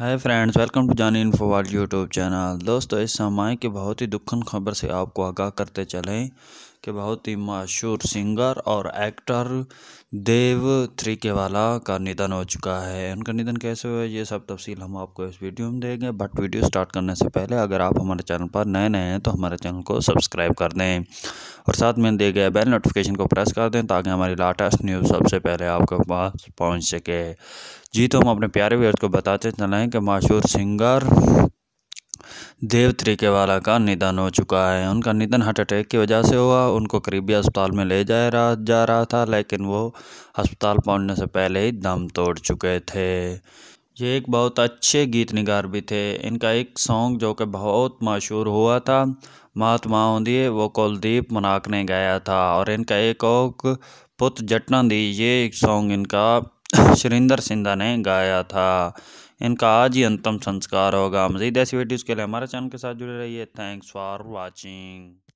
hi friends welcome to Jani info world YouTube channel दोस्तों इस समय की बहुत ही दुखन खबर से आपको आगाह करते चलें कि बहुत ही मशहूर सिंगर और एक्टर देव त्रिकेवाला का निधन हो चुका है उनका निधन कैसे हुआ ये सब तफसील हम आपको इस वीडियो में देंगे बट वीडियो स्टार्ट करने से पहले अगर आप हमारे चैनल पर नए नए हैं तो हमारे चैनल को सब्सक्राइब कर दें और साथ में दिए गए बेल नोटिफिकेशन को प्रेस कर दें ताकि हमारी लाटेस्ट न्यूज़ सबसे पहले आपके पास पहुँच सके जी तो हम अपने प्यारे व्यर्थ को बताते चलें कि मशहूर सिंगर देव त्रिकेवाला का निधन हो चुका है उनका निधन हार्ट अटैक की वजह से हुआ उनको करीबी अस्पताल में ले जा रहा जा रहा था लेकिन वो अस्पताल पहुंचने से पहले ही दम तोड़ चुके थे ये एक बहुत अच्छे गीत निगार भी थे इनका एक सॉन्ग जो कि बहुत मशहूर हुआ था महात्मा दिए वो कुलदीप मनाक ने गाया था और इनका एक और पुत जटना दी ये एक सॉन्ग इनका सुरेंद्र सिंधा ने गाया था इनका आज ही अंतम संस्कार होगा मजीद ऐसी वीडियोज़ के लिए हमारे चैनल के साथ जुड़े रहिए थैंक्स फॉर वाचिंग